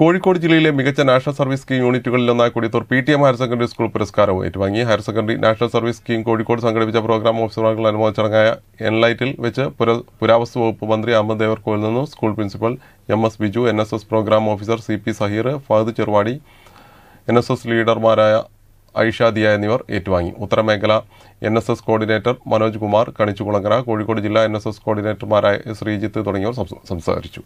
കോഴിക്കോട് ജില്ലയിലെ മികച്ച national service scheme യൂണിറ്റുകളിലൊന്നായി Kodiyathur P T M higher secondary school പുരസ്കാരം ഏറ്റുവാങ്ങി higher secondary national service scheme Kozhikode സംഘടിപ്പിച്ച പ്രോഗ്രാം ഓഫീസർമാർക്കുള്ള അനുഭവ ചടങ്ങായ എൻലൈറ്റിൽ വെച്ച് പുര പുരാവസ്തു വകുപ്പ് മന്ത്രി അഹമ്മദ് ദേവർക്കോയിൽ നിന്നും school principal M S Biju N S S programme officer C P Saheer Fahad Cheruvadi N S S ലീഡർമാരായ ഐഷാദിയ എന്നിവർ ഏറ്റുവാങ്ങി ഉത്തരമേഖല N S S coordinator Manoj Kumar Kanichukulangara Kozhikode ജില്ലാ എൻ എസ് എസ് കോർഡിനേറ്റർമാരായ ശ്രീജിത്ത് തുടങ്ങിയവർ സംസാരിച്ചു